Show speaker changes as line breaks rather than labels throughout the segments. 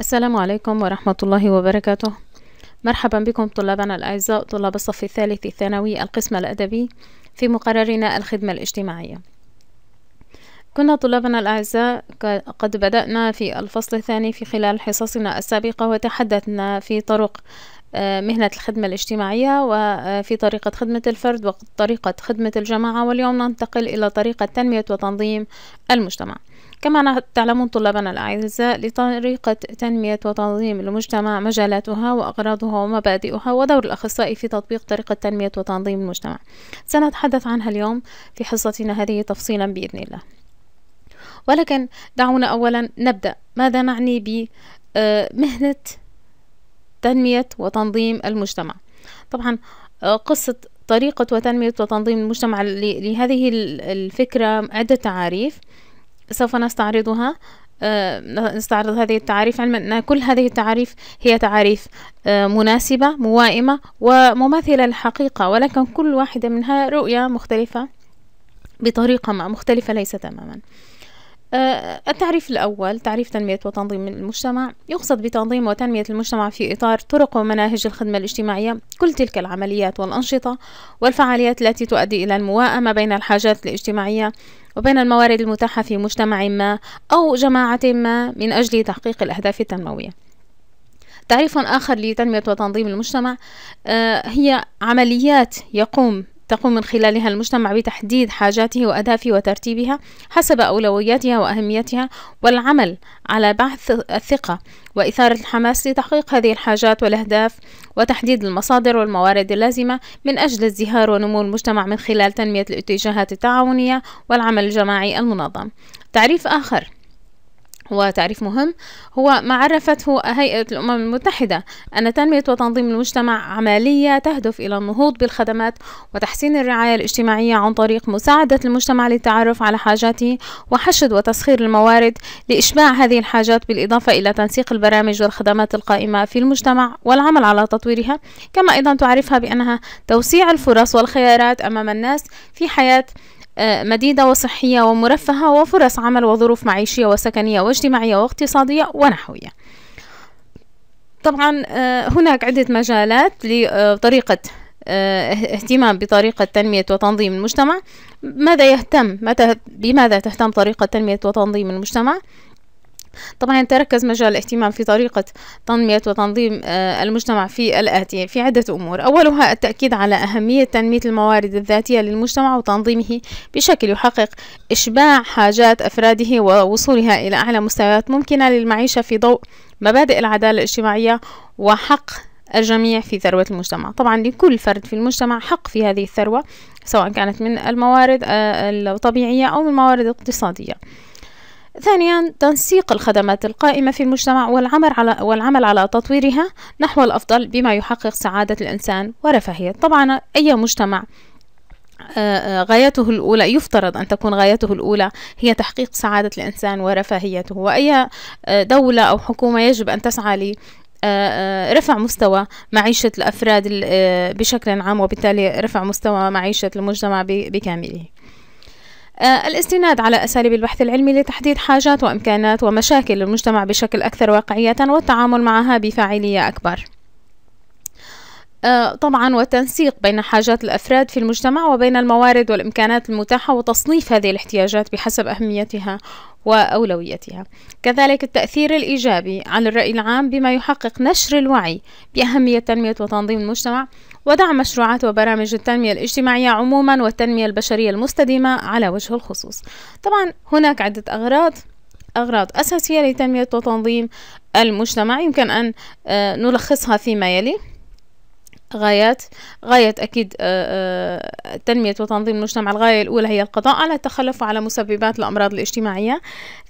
السلام عليكم ورحمة الله وبركاته مرحبا بكم طلابنا الأعزاء طلاب الصف الثالث الثانوي القسم الأدبي في مقررنا الخدمة الاجتماعية كنا طلابنا الأعزاء قد بدأنا في الفصل الثاني في خلال حصصنا السابقة وتحدثنا في طرق آه، مهنة الخدمة الاجتماعية وفي طريقة خدمة الفرد وطريقة خدمة الجماعة واليوم ننتقل إلى طريقة تنمية وتنظيم المجتمع كما تعلمون طلابنا الأعزاء لطريقة تنمية وتنظيم المجتمع مجالاتها وأغراضها ومبادئها ودور الأخصائي في تطبيق طريقة تنمية وتنظيم المجتمع سنتحدث عنها اليوم في حصتنا هذه تفصيلا بإذن الله ولكن دعونا أولا نبدأ ماذا نعني بمهنة آه، تنمية وتنظيم المجتمع طبعا آه، قصة طريقة وتنمية وتنظيم المجتمع لهذه الفكرة عدة تعاريف سوف نستعرضها آه، نستعرض هذه التعاريف علما أن كل هذه التعاريف هي تعاريف آه، مناسبة موائمة ومماثلة للحقيقة ولكن كل واحدة منها رؤية مختلفة بطريقة ما مختلفة ليس تماما آه، التعريف الأول تعريف تنمية وتنظيم المجتمع يقصد بتنظيم وتنمية المجتمع في إطار طرق ومناهج الخدمة الاجتماعية كل تلك العمليات والأنشطة والفعاليات التي تؤدي إلى المواءمة بين الحاجات الاجتماعية وبين الموارد المتاحة في مجتمع ما أو جماعة ما من أجل تحقيق الأهداف التنموية تعريف آخر لتنمية وتنظيم المجتمع آه، هي عمليات يقوم تقوم من خلالها المجتمع بتحديد حاجاته وأهدافه وترتيبها حسب أولوياتها وأهميتها والعمل على بحث الثقة وإثارة الحماس لتحقيق هذه الحاجات والأهداف وتحديد المصادر والموارد اللازمة من أجل ازدهار ونمو المجتمع من خلال تنمية الاتجاهات التعاونية والعمل الجماعي المنظم. تعريف آخر هو تعريف مهم هو ما عرفته هيئة الأمم المتحدة أن تنمية وتنظيم المجتمع عملية تهدف إلى النهوض بالخدمات وتحسين الرعاية الاجتماعية عن طريق مساعدة المجتمع للتعرف على حاجاته وحشد وتسخير الموارد لإشباع هذه الحاجات بالإضافة إلى تنسيق البرامج والخدمات القائمة في المجتمع والعمل على تطويرها كما أيضا تعرفها بأنها توسيع الفرص والخيارات أمام الناس في حياة آه، مديدة وصحية ومرفهة وفرص عمل وظروف معيشية وسكنية واجتماعية واقتصادية ونحوية طبعا آه، هناك عدة مجالات لطريقة آه، اهتمام بطريقة تنمية وتنظيم المجتمع ماذا يهتم بماذا تهتم طريقة تنمية وتنظيم المجتمع طبعا يعني تركز مجال الاهتمام في طريقة تنمية وتنظيم آه، المجتمع في الآتي في عدة أمور أولها التأكيد على أهمية تنمية الموارد الذاتية للمجتمع وتنظيمه بشكل يحقق إشباع حاجات أفراده ووصولها إلى أعلى مستويات ممكنة للمعيشة في ضوء مبادئ العدالة الاجتماعية وحق الجميع في ثروة المجتمع طبعا لكل فرد في المجتمع حق في هذه الثروة سواء كانت من الموارد آه، الطبيعية أو من الموارد الاقتصادية ثانيا تنسيق الخدمات القائمة في المجتمع والعمل على, والعمل على تطويرها نحو الأفضل بما يحقق سعادة الإنسان ورفاهية طبعا أي مجتمع آه، آه، غايته الأولى يفترض أن تكون غايته الأولى هي تحقيق سعادة الإنسان ورفاهيته وأي آه، دولة أو حكومة يجب أن تسعى لي رفع مستوى معيشة الأفراد بشكل عام وبالتالي رفع مستوى معيشة المجتمع بكامله آه، الاستناد على أساليب البحث العلمي لتحديد حاجات وإمكانات ومشاكل المجتمع بشكل أكثر واقعية والتعامل معها بفاعلية أكبر آه، طبعا والتنسيق بين حاجات الأفراد في المجتمع وبين الموارد والإمكانات المتاحة وتصنيف هذه الاحتياجات بحسب أهميتها وأولويتها كذلك التأثير الإيجابي على الرأي العام بما يحقق نشر الوعي بأهمية تنمية وتنظيم المجتمع ودعم مشروعات وبرامج التنمية الاجتماعية عموما والتنمية البشرية المستديمه على وجه الخصوص طبعا هناك عدة أغراض أغراض أساسية لتنمية وتنظيم المجتمع يمكن أن آه، نلخصها فيما يلي غايات غاية أكيد آه، آه، تنمية وتنظيم المجتمع الغاية الأولى هي القضاء على التخلف وعلى مسببات الأمراض الاجتماعية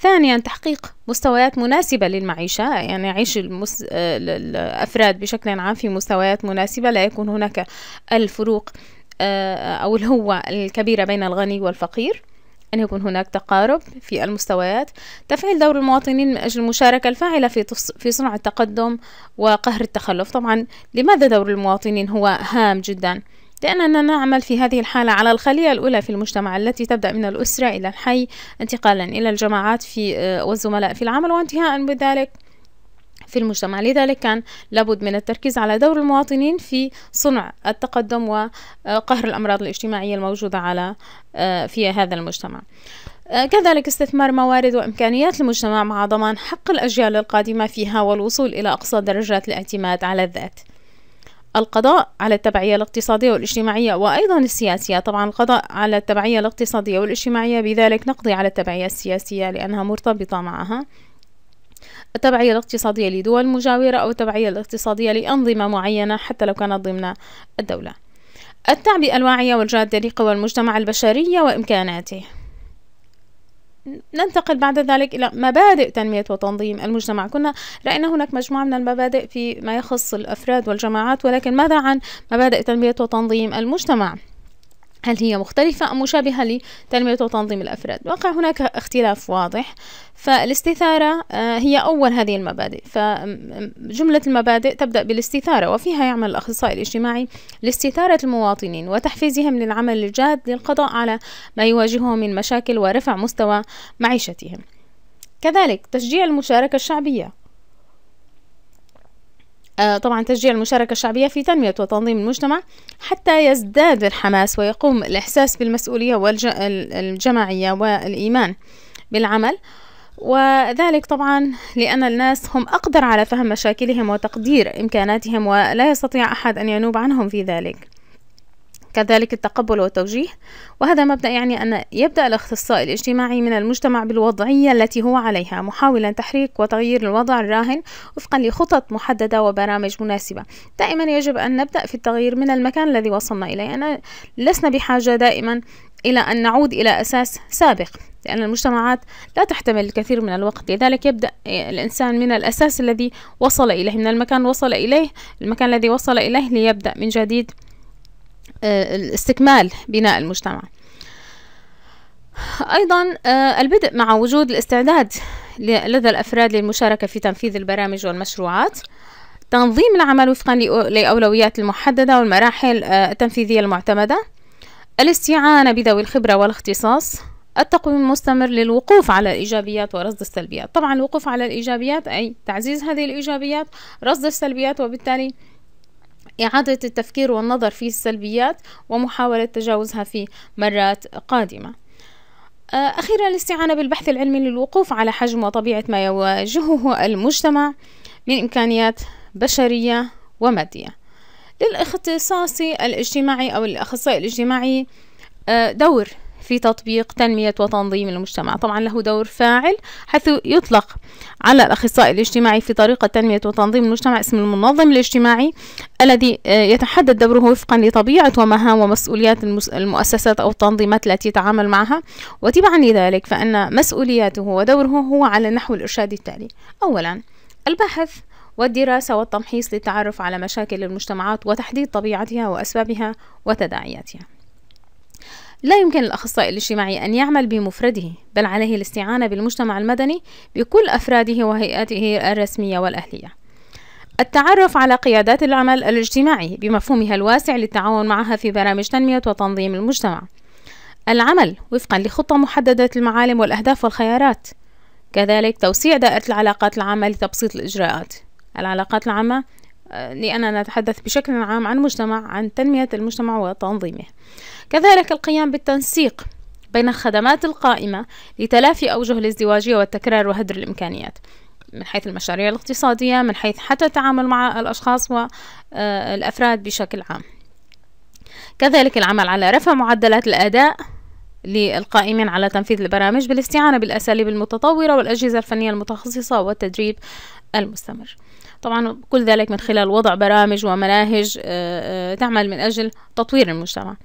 ثانيا تحقيق مستويات مناسبة للمعيشة يعني يعيش المس... آه، الأفراد بشكل عام في مستويات مناسبة لا يكون هناك الفروق أو الهوة الكبيرة بين الغني والفقير أن يكون هناك تقارب في المستويات تفعيل دور المواطنين من أجل المشاركة الفاعلة في, في صنع التقدم وقهر التخلف طبعا لماذا دور المواطنين هو هام جدا لأننا نعمل في هذه الحالة على الخلية الأولى في المجتمع التي تبدأ من الأسرة إلى الحي انتقالا إلى الجماعات في آه، والزملاء في العمل وانتهاء بذلك في المجتمع لذلك كان لابد من التركيز على دور المواطنين في صنع التقدم وقهر الأمراض الاجتماعية الموجودة على آه، في هذا المجتمع آه، كذلك استثمار موارد وإمكانيات المجتمع مع ضمان حق الأجيال القادمة فيها والوصول إلى أقصى درجات الاعتماد على الذات القضاء على التبعية الاقتصادية والاجتماعية وأيضا السياسية طبعا القضاء على التبعية الاقتصادية والاجتماعية بذلك نقضي على التبعية السياسية لأنها مرتبطة معها التبعية الاقتصادية لدول مجاورة أو التبعية الاقتصادية لأنظمة معينة حتى لو كانت ضمن الدولة التعبئة الواعية والجادة لقوى المجتمع البشرية وإمكاناته ننتقل بعد ذلك إلى مبادئ تنمية وتنظيم المجتمع كنا رأينا هناك مجموعة من المبادئ في ما يخص الأفراد والجماعات ولكن ماذا عن مبادئ تنمية وتنظيم المجتمع هل هي مختلفة أم مشابهة لتنمية وتنظيم الأفراد؟ واقع هناك اختلاف واضح فالاستثارة آه، هي أول هذه المبادئ فجملة المبادئ تبدأ بالاستثارة وفيها يعمل الأخصائي الاجتماعي لاستثارة المواطنين وتحفيزهم للعمل الجاد للقضاء على ما يواجههم من مشاكل ورفع مستوى معيشتهم كذلك تشجيع المشاركة الشعبية آه، طبعا تشجيع المشاركة الشعبية في تنمية وتنظيم المجتمع حتى يزداد الحماس ويقوم الإحساس بالمسؤولية والجماعية والإيمان بالعمل وذلك طبعا لأن الناس هم أقدر على فهم مشاكلهم وتقدير إمكاناتهم ولا يستطيع أحد أن ينوب عنهم في ذلك كذلك التقبل والتوجيه وهذا مبدأ يعني أن يبدأ الاخصائي الاجتماعي من المجتمع بالوضعية التي هو عليها محاولا تحريك وتغيير الوضع الراهن وفقا لخطط محددة وبرامج مناسبة دائما يجب أن نبدأ في التغيير من المكان الذي وصلنا إليه أنا لسنا بحاجة دائما إلى أن نعود إلى أساس سابق لأن المجتمعات لا تحتمل الكثير من الوقت لذلك يبدأ الإنسان من الأساس الذي وصل إليه من المكان وصل إليه المكان الذي وصل إليه ليبدأ من جديد آه، استكمال بناء المجتمع أيضا آه، البدء مع وجود الاستعداد لدى الأفراد للمشاركة في تنفيذ البرامج والمشروعات تنظيم العمل وفقا لأولويات المحددة والمراحل آه، التنفيذية المعتمدة الاستعانة بذوي الخبرة والاختصاص التقويم المستمر للوقوف على الإيجابيات ورصد السلبيات طبعا الوقوف على الإيجابيات أي تعزيز هذه الإيجابيات رصد السلبيات وبالتالي إعادة التفكير والنظر في السلبيات ومحاولة تجاوزها في مرات قادمة آه، أخيرا الاستعانة بالبحث العلمي للوقوف على حجم وطبيعة ما يواجهه المجتمع من إمكانيات بشرية ومادية للاختصاصي الاجتماعي أو الأخصائي الاجتماعي آه، دور في تطبيق تنمية وتنظيم المجتمع طبعا له دور فاعل حيث يطلق على الأخصائي الاجتماعي في طريقة تنمية وتنظيم المجتمع اسم المنظم الاجتماعي الذي آه، يتحدد دوره وفقا لطبيعة ومهام ومسؤوليات المؤسسات أو التنظيمات التي يتعامل معها وتبعا لذلك فأن مسؤولياته ودوره هو على نحو الإرشاد التالي أولا البحث والدراسة والتمحيص للتعرف على مشاكل المجتمعات وتحديد طبيعتها وأسبابها وتداعياتها لا يمكن للأخصائي الاجتماعي أن يعمل بمفرده بل عليه الاستعانة بالمجتمع المدني بكل أفراده وهيئاته الرسمية والأهلية التعرف على قيادات العمل الاجتماعي بمفهومها الواسع للتعاون معها في برامج تنمية وتنظيم المجتمع العمل وفقا لخطة محددة المعالم والأهداف والخيارات كذلك توسيع دائرة العلاقات العامة لتبسيط الإجراءات العلاقات العامة لأننا نتحدث بشكل عام عن مجتمع عن تنمية المجتمع وتنظيمه كذلك القيام بالتنسيق بين الخدمات القائمة لتلافي أوجه الازدواجية والتكرار وهدر الإمكانيات من حيث المشاريع الاقتصادية من حيث حتى التعامل مع الأشخاص والأفراد آه، بشكل عام كذلك العمل على رفع معدلات الأداء للقائمين على تنفيذ البرامج بالاستعانة بالأساليب المتطورة والأجهزة الفنية المتخصصة والتدريب المستمر طبعا كل ذلك من خلال وضع برامج ومناهج آه، آه، تعمل من أجل تطوير المجتمع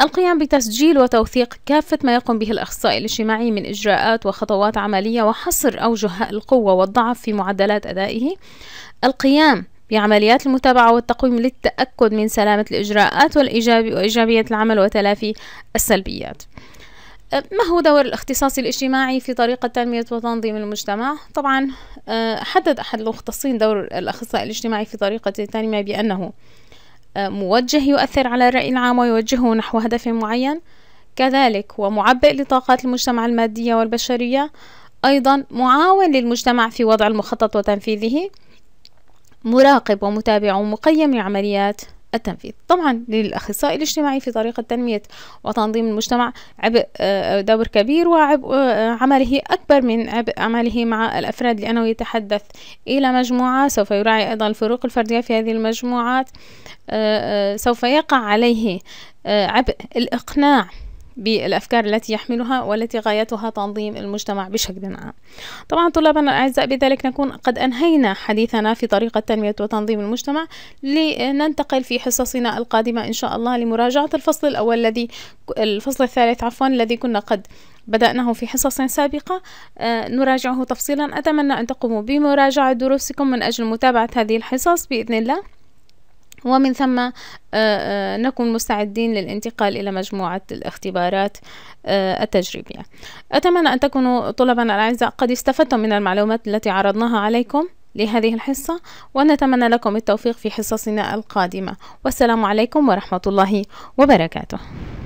القيام بتسجيل وتوثيق كافة ما يقوم به الأخصائي الاجتماعي من إجراءات وخطوات عملية وحصر أوجه القوة والضعف في معدلات أدائه القيام بعمليات المتابعة والتقويم للتأكد من سلامة الإجراءات والإيجابي وإيجابية العمل وتلافي السلبيات أه، ما هو دور الاختصاص الاجتماعي في طريقة تنمية وتنظيم المجتمع؟ طبعا أه، حدد أحد المختصين دور الأخصائي الاجتماعي في طريقة التنمية بأنه أه، موجه يؤثر على الرأي العام ويوجهه نحو هدف معين كذلك هو معبئ لطاقات المجتمع المادية والبشرية أيضا معاون للمجتمع في وضع المخطط وتنفيذه مراقب ومتابع ومقيم لعمليات التنفيذ طبعا للأخصائي الاجتماعي في طريقة تنمية وتنظيم المجتمع عبء آه، دور كبير وعبء آه، عمله أكبر من عبء عمله مع الأفراد لأنه يتحدث إلى مجموعة سوف يراعي أيضا الفروق الفردية في هذه المجموعات آه، سوف يقع عليه عبء الإقناع بالأفكار التي يحملها والتي غايتها تنظيم المجتمع بشكل عام طبعا طلابنا الأعزاء بذلك نكون قد أنهينا حديثنا في طريقة تنمية وتنظيم المجتمع لننتقل في حصصنا القادمة إن شاء الله لمراجعة الفصل الأول الذي الفصل الثالث عفوا الذي كنا قد بدأناه في حصص سابقة آه، نراجعه تفصيلا أتمنى أن تقوموا بمراجعة دروسكم من أجل متابعة هذه الحصص بإذن الله ومن ثم آه، آه، نكون مستعدين للانتقال إلى مجموعة الاختبارات آه، التجريبية أتمنى أن تكونوا طلبا الأعزاء قد استفدتم من المعلومات التي عرضناها عليكم لهذه الحصة ونتمنى لكم التوفيق في حصصنا القادمة والسلام عليكم ورحمة الله وبركاته